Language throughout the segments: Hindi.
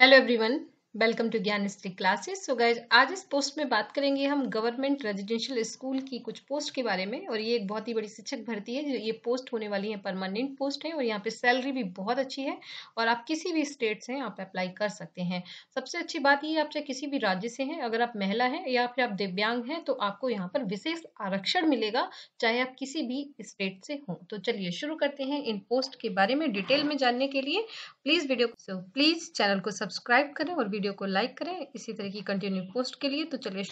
Hello everyone. वेलकम टू ज्ञान स्त्री क्लासेस सो गाइज आज इस पोस्ट में बात करेंगे हम गवर्नमेंट रेजिडेंशियल स्कूल की कुछ पोस्ट के बारे में और ये एक बहुत ही बड़ी शिक्षक भर्ती है ये पोस्ट होने वाली है परमानेंट पोस्ट है और यहाँ पे सैलरी भी बहुत अच्छी है और आप किसी भी स्टेट से आप अप्लाई कर सकते हैं सबसे अच्छी बात ये आप चाहे किसी भी राज्य से हैं अगर आप महिला हैं या फिर आप दिव्यांग हैं तो आपको यहाँ पर विशेष आरक्षण मिलेगा चाहे आप किसी भी स्टेट से हों तो चलिए शुरू करते हैं इन पोस्ट के बारे में डिटेल में जानने के लिए प्लीज़ वीडियो प्लीज़ चैनल को सब्सक्राइब करें और वीडियो को लाइक करें इसी तरह की कंटिन्यू पोस्ट के लिए तो चलिए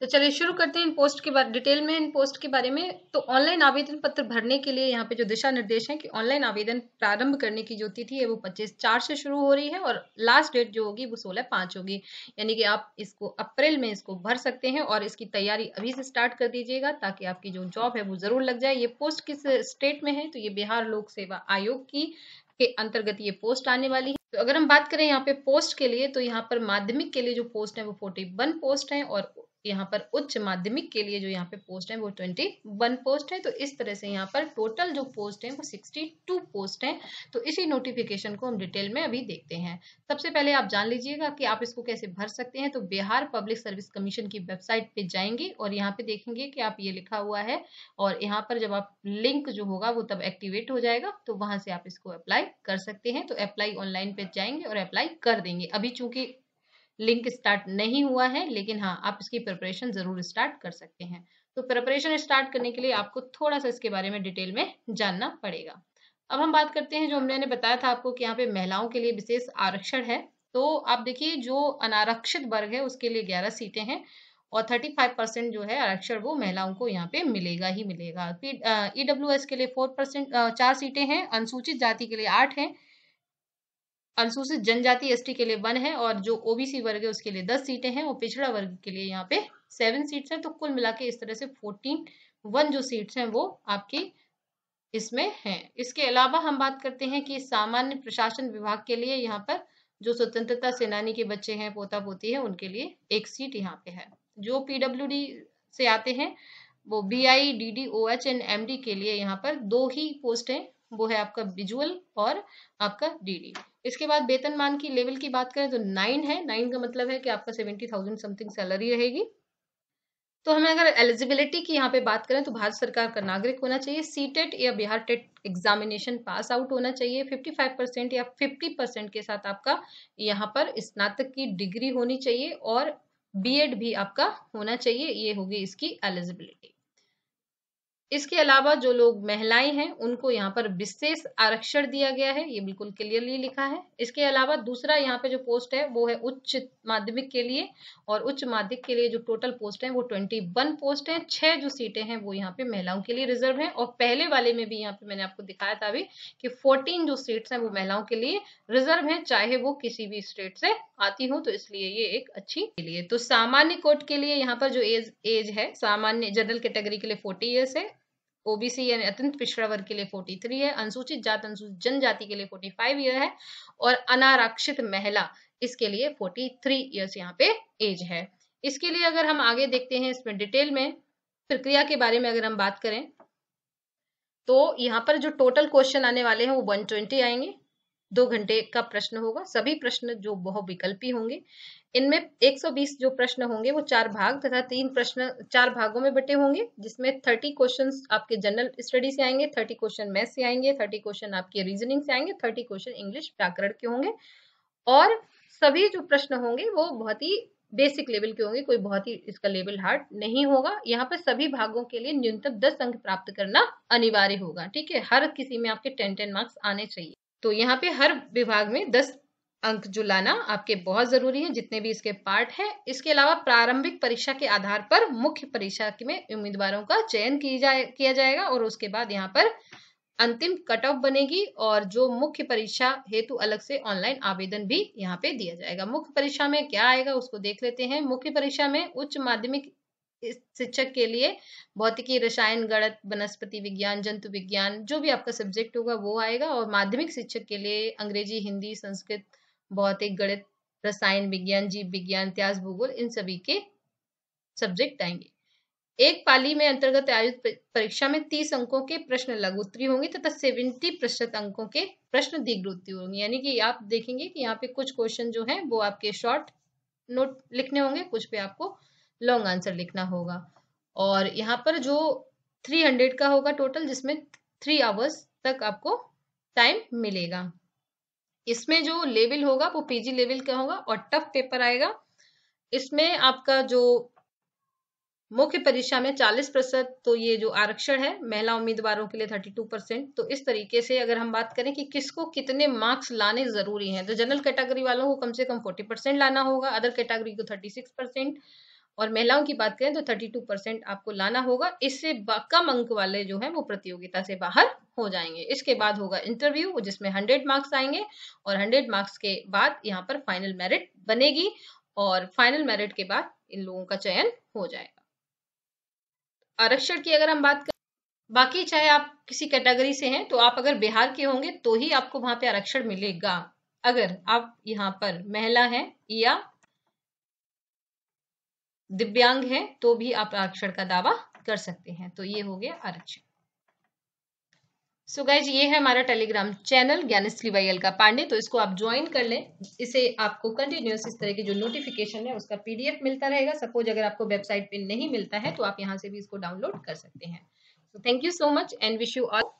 तो चलिए शुरू करते हैं इन पोस्ट के बारे डिटेल में इन पोस्ट के बारे में तो ऑनलाइन आवेदन पत्र भरने के लिए यहाँ पे जो दिशा निर्देश हैं कि ऑनलाइन आवेदन प्रारंभ करने की जो तिथि है वो 25 चार से शुरू हो रही है और लास्ट डेट जो होगी वो सोलह पाँच होगी यानी कि आप इसको अप्रैल में इसको भर सकते हैं और इसकी तैयारी अभी से स्टार्ट कर दीजिएगा ताकि आपकी जो जॉब है वो जरूर लग जाए ये पोस्ट किस स्टेट में है तो ये बिहार लोक सेवा आयोग की के अंतर्गत ये पोस्ट आने वाली है तो अगर हम बात करें यहाँ पे पोस्ट के लिए तो यहाँ पर माध्यमिक के लिए जो पोस्ट है वो फोर्टी वन पोस्ट है और यहाँ पर उच्च माध्यमिक के लिए जो यहाँ पे पोस्ट है वो ट्वेंटी वन पोस्ट है तो इस तरह से यहाँ पर टोटल जो पोस्ट है वो सिक्सटी टू पोस्ट है तो इसी नोटिफिकेशन को हम डिटेल में अभी देखते हैं सबसे पहले आप जान लीजिएगा कि आप इसको कैसे भर सकते हैं तो बिहार पब्लिक सर्विस कमीशन की वेबसाइट पे जाएंगे और यहाँ पे देखेंगे कि आप ये लिखा हुआ है और यहाँ पर जब आप लिंक जो होगा वो तब एक्टिवेट हो जाएगा तो वहां से आप इसको अप्लाई कर सकते हैं तो अप्लाई ऑनलाइन पे जाएंगे और अप्लाई कर देंगे अभी चूंकि लिंक स्टार्ट नहीं हुआ है लेकिन हाँ आप इसकी प्रिपरेशन ज़रूर स्टार्ट कर सकते हैं तो प्रिपरेशन स्टार्ट करने के लिए आपको थोड़ा सा इसके बारे में डिटेल में जानना पड़ेगा अब हम बात करते हैं जो हमने बताया था आपको कि यहाँ पे महिलाओं के लिए विशेष आरक्षण है तो आप देखिए जो अनारक्षित वर्ग है उसके लिए ग्यारह सीटें हैं और 35 परसेंट जो है आरक्षण वो महिलाओं को यहाँ पे मिलेगा ही मिलेगा ई एस e के लिए फोर परसेंट चार सीटें हैं अनुसूचित जाति के लिए आठ हैं अनुसूचित जनजाति एसटी के लिए वन है और जो ओबीसी वर्ग है उसके लिए दस सीटें हैं और पिछड़ा वर्ग के लिए यहाँ पे सेवन सीट्स हैं तो कुल मिला के इस तरह से फोर्टीन वन जो सीट्स हैं वो आपकी इसमें हैं इसके अलावा हम बात करते हैं कि सामान्य प्रशासन विभाग के लिए यहाँ पर जो स्वतंत्रता सेनानी के बच्चे हैं पोता पोती है उनके लिए एक सीट यहाँ पे है जो पीडब्ल्यू से आते हैं वो B I D D O H and M D के लिए यहाँ पर दो ही पोस्ट है वो है आपका विजुअल और आपका डीडी इसके बाद वेतन मान की लेवल की बात करें तो नाइन है नाइन का मतलब है कि आपका सेवेंटी थाउजेंड समथिंग सैलरी रहेगी तो हमें अगर एलिजिबिलिटी की यहाँ पे बात करें तो भारत सरकार का नागरिक होना चाहिए सी टेट e या Bihar TET examination pass out होना चाहिए 55 परसेंट या 50 परसेंट के साथ आपका यहाँ पर स्नातक की डिग्री होनी चाहिए और बीएड भी आपका होना चाहिए ये होगी इसकी एलिजिबिलिटी इसके अलावा जो लोग महिलाएं हैं उनको यहाँ पर विशेष आरक्षण दिया गया है ये बिल्कुल क्लियरली लिखा है इसके अलावा दूसरा यहाँ पे जो पोस्ट है वो है उच्च माध्यमिक के लिए और उच्च माध्यमिक के लिए जो टोटल पोस्ट है वो ट्वेंटी वन पोस्ट है छह जो सीटें हैं वो यहाँ पे महिलाओं के लिए रिजर्व है और पहले वाले में भी यहाँ पे मैंने आपको दिखाया था अभी कि फोर्टीन जो सीट्स हैं वो महिलाओं के लिए रिजर्व है चाहे वो किसी भी स्टेट से आती हो तो इसलिए ये एक अच्छी के लिए तो सामान्य कोर्ट के लिए यहाँ पर जो एज एज है सामान्य जनरल कैटेगरी के लिए फोर्टी ईयर्स है ओबीसी यानी अत्यंत पिछड़ा वर्ग के लिए 43 है अनुसूचित जात अनुसूचित जनजाति के लिए 45 ईयर है और अनारक्षित महिला इसके लिए 43 ईयर्स यहाँ पे एज है इसके लिए अगर हम आगे देखते हैं इसमें डिटेल में प्रक्रिया के बारे में अगर हम बात करें तो यहाँ पर जो टोटल क्वेश्चन आने वाले हैं वो 120 आएंगे दो घंटे का प्रश्न होगा सभी प्रश्न जो बहुत विकल्पी होंगे इनमें 120 जो प्रश्न होंगे वो चार भाग तथा तीन प्रश्न चार भागों में बटे होंगे जिसमें 30 क्वेश्चंस आपके जनरल स्टडी से आएंगे 30 क्वेश्चन मैथ से आएंगे 30 क्वेश्चन आपके रीजनिंग से आएंगे 30 क्वेश्चन इंग्लिश व्याकरण के होंगे और सभी जो प्रश्न होंगे वो बहुत ही बेसिक लेवल के होंगे कोई बहुत ही इसका लेवल हार्ड नहीं होगा यहाँ पर सभी भागों के लिए न्यूनतम दस अंक प्राप्त करना अनिवार्य होगा ठीक है हर किसी में आपके टेन टेन मार्क्स आने चाहिए तो यहाँ पे हर विभाग में दस अंक जो लाना आपके बहुत जरूरी है जितने भी इसके पार्ट हैं इसके अलावा प्रारंभिक परीक्षा के आधार पर मुख्य परीक्षा में उम्मीदवारों का चयन की जाए किया जाएगा और उसके बाद यहाँ पर अंतिम कट ऑफ बनेगी और जो मुख्य परीक्षा हेतु अलग से ऑनलाइन आवेदन भी यहाँ पे दिया जाएगा मुख्य परीक्षा में क्या आएगा उसको देख लेते हैं मुख्य परीक्षा में उच्च माध्यमिक शिक्षक के लिए भौतिकी रसायन गणित वनस्पति विज्ञान जंतु विज्ञान जो भी आपका सब्जेक्ट होगा वो आएगा और माध्यमिक शिक्षक के लिए अंग्रेजी हिंदी संस्कृत भौतिक गणित रसायन विज्ञान जीव विज्ञान इतिहास भूगोल इन सभी के सब्जेक्ट आएंगे एक पाली में अंतर्गत आयोजित परीक्षा में तीस अंकों के प्रश्न लघु उत्तरी होंगे तथा सेवेंटी प्रतिशत अंकों के प्रश्न दीर्घ उत्तरी होंगे यानी कि आप देखेंगे कि यहाँ पे कुछ क्वेश्चन जो है वो आपके शॉर्ट नोट लिखने होंगे कुछ पे आपको लॉन्ग आंसर लिखना होगा और यहाँ पर जो 300 का होगा टोटल जिसमें थ्री आवर्स तक आपको टाइम मिलेगा इसमें जो लेवल होगा वो पीजी लेवल का होगा और टफ पेपर आएगा इसमें आपका जो मुख्य परीक्षा में 40 प्रतिशत तो ये जो आरक्षण है महिला उम्मीदवारों के लिए 32 परसेंट तो इस तरीके से अगर हम बात करें कि किसको कितने मार्क्स लाने जरूरी हैं तो जनरल कैटेगरी वालों को कम से कम 40 परसेंट लाना होगा अदर कैटेगरी को 36 परसेंट और महिलाओं की बात करें तो थर्टी टू परसेंट आपको लाना होगा इससे कम अंक वाले जो है वो प्रतियोगिता से बाहर हो जाएंगे इसके बाद होगा इंटरव्यू जिसमें हंड्रेड मार्क्स आएंगे और हंड्रेड मार्क्स के बाद यहाँ पर फाइनल मेरिट बनेगी और फाइनल मेरिट के बाद इन लोगों का चयन हो जाएगा आरक्षण की अगर हम बात करें बाकी चाहे आप किसी कैटेगरी से हैं तो आप अगर बिहार के होंगे तो ही आपको वहां पे आरक्षण मिलेगा अगर आप यहाँ पर महिला हैं या दिव्यांग हैं तो भी आप आरक्षण का दावा कर सकते हैं तो ये हो गया आरक्षण सो so ये है हमारा टेलीग्राम चैनल ज्ञानश्री वाई का पांडे तो इसको आप ज्वाइन कर लें इसे आपको कंटिन्यूस इस तरह की जो नोटिफिकेशन है उसका पीडीएफ मिलता रहेगा सपोज अगर आपको वेबसाइट पे नहीं मिलता है तो आप यहाँ से भी इसको डाउनलोड कर सकते हैं thank you so much and wish you all